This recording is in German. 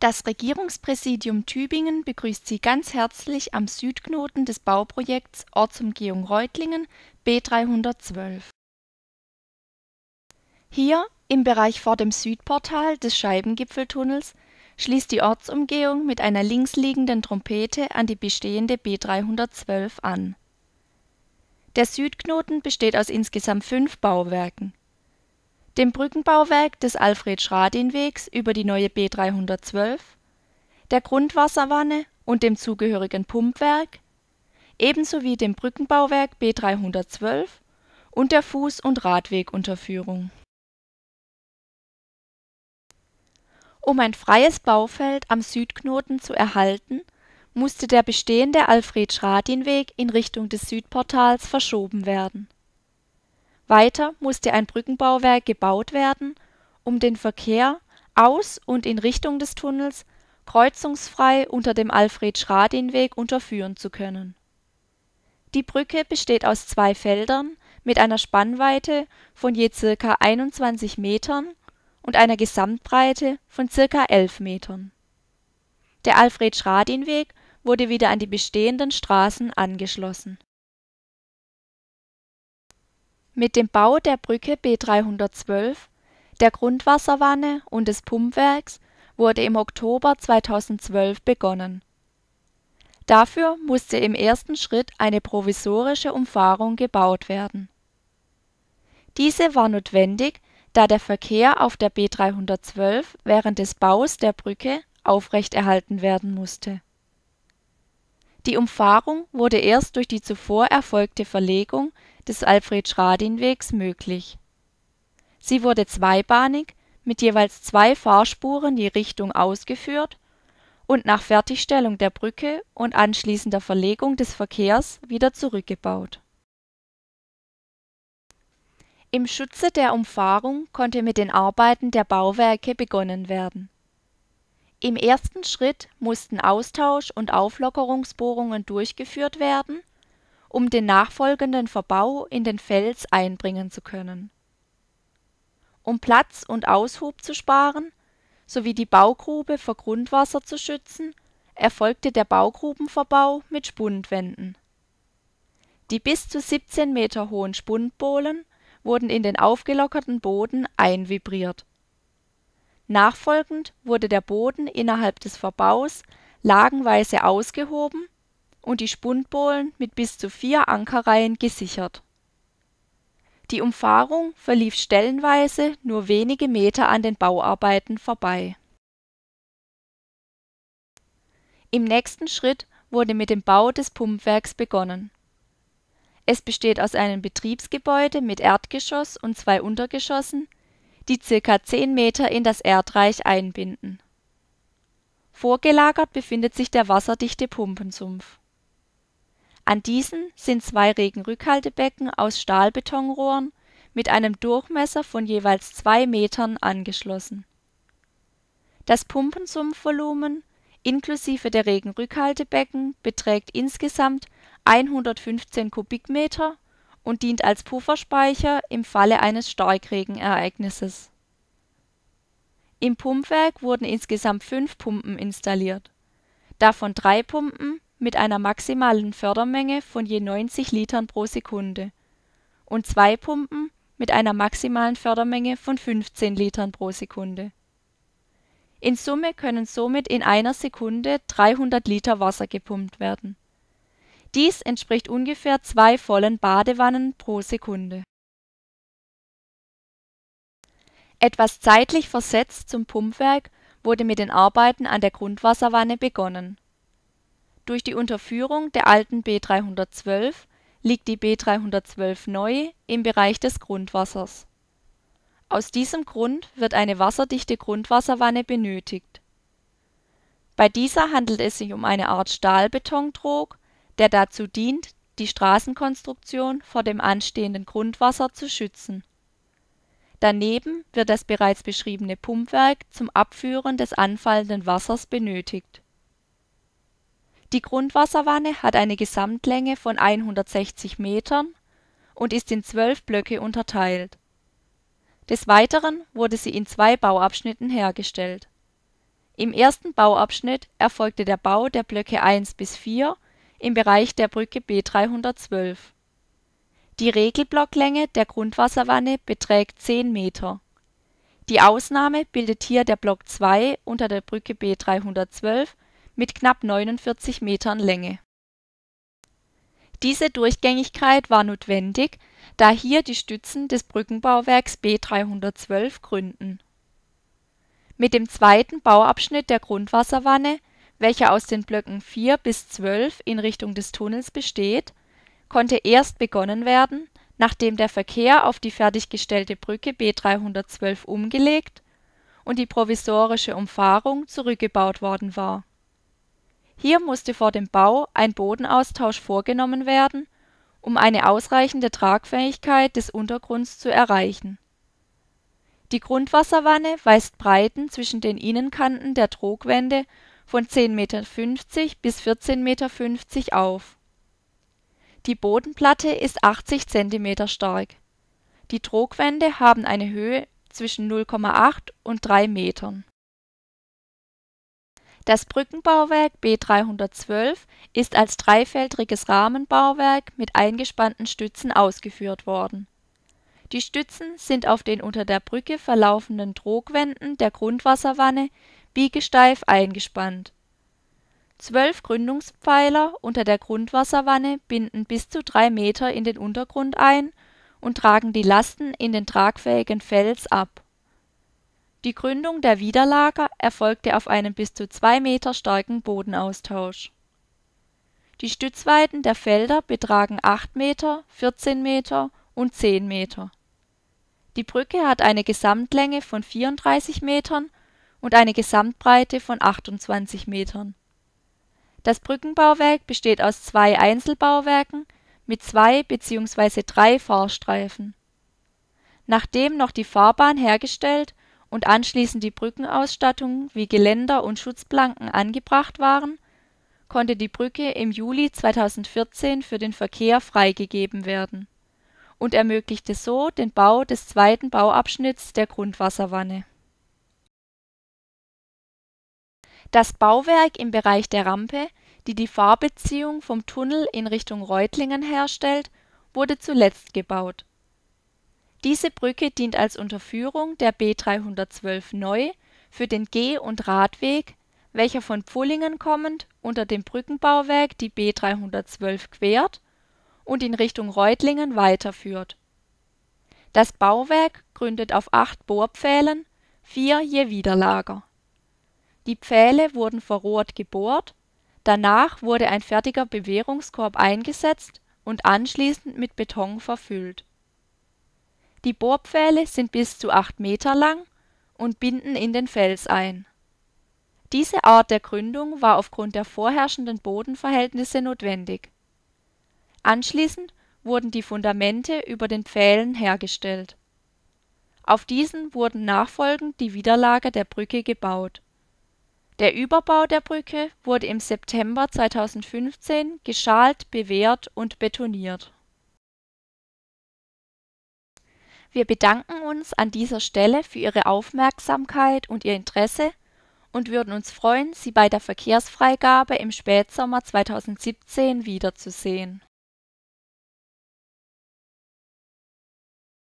Das Regierungspräsidium Tübingen begrüßt Sie ganz herzlich am Südknoten des Bauprojekts Ortsumgehung Reutlingen B 312. Hier, im Bereich vor dem Südportal des Scheibengipfeltunnels, schließt die Ortsumgehung mit einer links liegenden Trompete an die bestehende B 312 an. Der Südknoten besteht aus insgesamt fünf Bauwerken dem Brückenbauwerk des Alfred-Schradin-Wegs über die neue B 312, der Grundwasserwanne und dem zugehörigen Pumpwerk, ebenso wie dem Brückenbauwerk B 312 und der Fuß und Radwegunterführung. Um ein freies Baufeld am Südknoten zu erhalten, musste der bestehende Alfred-Schradin-Weg in Richtung des Südportals verschoben werden weiter musste ein Brückenbauwerk gebaut werden, um den Verkehr aus und in Richtung des Tunnels kreuzungsfrei unter dem Alfred-Schradin-Weg unterführen zu können. Die Brücke besteht aus zwei Feldern mit einer Spannweite von je circa 21 Metern und einer Gesamtbreite von circa 11 Metern. Der Alfred-Schradin-Weg wurde wieder an die bestehenden Straßen angeschlossen mit dem Bau der Brücke B 312, der Grundwasserwanne und des Pumpwerks wurde im Oktober 2012 begonnen. Dafür musste im ersten Schritt eine provisorische Umfahrung gebaut werden. Diese war notwendig, da der Verkehr auf der B 312 während des Baus der Brücke aufrechterhalten werden musste. Die Umfahrung wurde erst durch die zuvor erfolgte Verlegung des Alfred-Schradin-Wegs möglich. Sie wurde zweibahnig mit jeweils zwei Fahrspuren je Richtung ausgeführt und nach Fertigstellung der Brücke und anschließender Verlegung des Verkehrs wieder zurückgebaut. Im Schutze der Umfahrung konnte mit den Arbeiten der Bauwerke begonnen werden. Im ersten Schritt mussten Austausch und Auflockerungsbohrungen durchgeführt werden um den nachfolgenden Verbau in den Fels einbringen zu können. Um Platz und Aushub zu sparen, sowie die Baugrube vor Grundwasser zu schützen, erfolgte der Baugrubenverbau mit Spundwänden. Die bis zu 17 Meter hohen Spundbohlen wurden in den aufgelockerten Boden einvibriert. Nachfolgend wurde der Boden innerhalb des Verbaus lagenweise ausgehoben und die Spundbohlen mit bis zu vier Ankerreihen gesichert. Die Umfahrung verlief stellenweise nur wenige Meter an den Bauarbeiten vorbei. Im nächsten Schritt wurde mit dem Bau des Pumpwerks begonnen. Es besteht aus einem Betriebsgebäude mit Erdgeschoss und zwei Untergeschossen, die circa zehn Meter in das Erdreich einbinden. Vorgelagert befindet sich der wasserdichte Pumpensumpf an diesen sind zwei Regenrückhaltebecken aus Stahlbetonrohren mit einem Durchmesser von jeweils zwei Metern angeschlossen. Das Pumpensumpfvolumen inklusive der Regenrückhaltebecken beträgt insgesamt 115 Kubikmeter und dient als Pufferspeicher im Falle eines Starkregenereignisses. Im Pumpwerk wurden insgesamt fünf Pumpen installiert, davon drei Pumpen mit einer maximalen Fördermenge von je 90 Litern pro Sekunde und zwei Pumpen mit einer maximalen Fördermenge von 15 Litern pro Sekunde. In Summe können somit in einer Sekunde 300 Liter Wasser gepumpt werden. Dies entspricht ungefähr zwei vollen Badewannen pro Sekunde. Etwas zeitlich versetzt zum Pumpwerk wurde mit den Arbeiten an der Grundwasserwanne begonnen durch die Unterführung der alten B 312 liegt die B 312 neu im Bereich des Grundwassers. Aus diesem Grund wird eine wasserdichte Grundwasserwanne benötigt. Bei dieser handelt es sich um eine Art Stahlbetontrog, der dazu dient, die Straßenkonstruktion vor dem anstehenden Grundwasser zu schützen. Daneben wird das bereits beschriebene Pumpwerk zum Abführen des anfallenden Wassers benötigt die Grundwasserwanne hat eine Gesamtlänge von 160 Metern und ist in zwölf Blöcke unterteilt. Des Weiteren wurde sie in zwei Bauabschnitten hergestellt. Im ersten Bauabschnitt erfolgte der Bau der Blöcke 1 bis 4 im Bereich der Brücke B 312. Die Regelblocklänge der Grundwasserwanne beträgt 10 Meter. Die Ausnahme bildet hier der Block 2 unter der Brücke B 312 mit knapp 49 Metern Länge. Diese Durchgängigkeit war notwendig, da hier die Stützen des Brückenbauwerks B 312 gründen. Mit dem zweiten Bauabschnitt der Grundwasserwanne, welcher aus den Blöcken 4 bis 12 in Richtung des Tunnels besteht, konnte erst begonnen werden, nachdem der Verkehr auf die fertiggestellte Brücke B 312 umgelegt und die provisorische Umfahrung zurückgebaut worden war hier musste vor dem Bau ein Bodenaustausch vorgenommen werden, um eine ausreichende Tragfähigkeit des Untergrunds zu erreichen. Die Grundwasserwanne weist Breiten zwischen den Innenkanten der Trogwände von 10,50 Meter bis 14,50 Meter auf. Die Bodenplatte ist 80 cm stark. Die Trogwände haben eine Höhe zwischen 0,8 und 3 Metern das Brückenbauwerk B 312 ist als dreifältriges Rahmenbauwerk mit eingespannten Stützen ausgeführt worden. Die Stützen sind auf den unter der Brücke verlaufenden Trogwänden der Grundwasserwanne biegesteif eingespannt. Zwölf Gründungspfeiler unter der Grundwasserwanne binden bis zu drei Meter in den Untergrund ein und tragen die Lasten in den tragfähigen Fels ab die Gründung der Widerlager erfolgte auf einem bis zu zwei Meter starken Bodenaustausch. Die Stützweiten der Felder betragen 8 Meter, 14 Meter und 10 Meter. Die Brücke hat eine Gesamtlänge von 34 Metern und eine Gesamtbreite von 28 Metern. Das Brückenbauwerk besteht aus zwei Einzelbauwerken mit zwei bzw. drei Fahrstreifen. Nachdem noch die Fahrbahn hergestellt und anschließend die Brückenausstattung wie Geländer und Schutzplanken angebracht waren, konnte die Brücke im Juli 2014 für den Verkehr freigegeben werden und ermöglichte so den Bau des zweiten Bauabschnitts der Grundwasserwanne. Das Bauwerk im Bereich der Rampe, die die Fahrbeziehung vom Tunnel in Richtung Reutlingen herstellt, wurde zuletzt gebaut diese Brücke dient als Unterführung der B 312 neu für den Geh und Radweg, welcher von Pfullingen kommend unter dem Brückenbauwerk die B 312 quert und in Richtung Reutlingen weiterführt. Das Bauwerk gründet auf acht Bohrpfählen, vier je Widerlager. Die Pfähle wurden verrohrt gebohrt, danach wurde ein fertiger Bewährungskorb eingesetzt und anschließend mit Beton verfüllt die Bohrpfähle sind bis zu acht Meter lang und binden in den Fels ein. Diese Art der Gründung war aufgrund der vorherrschenden Bodenverhältnisse notwendig. Anschließend wurden die Fundamente über den Pfählen hergestellt. Auf diesen wurden nachfolgend die Widerlager der Brücke gebaut. Der Überbau der Brücke wurde im September 2015 geschalt, bewehrt und betoniert Wir bedanken uns an dieser Stelle für Ihre Aufmerksamkeit und Ihr Interesse und würden uns freuen, Sie bei der Verkehrsfreigabe im Spätsommer 2017 wiederzusehen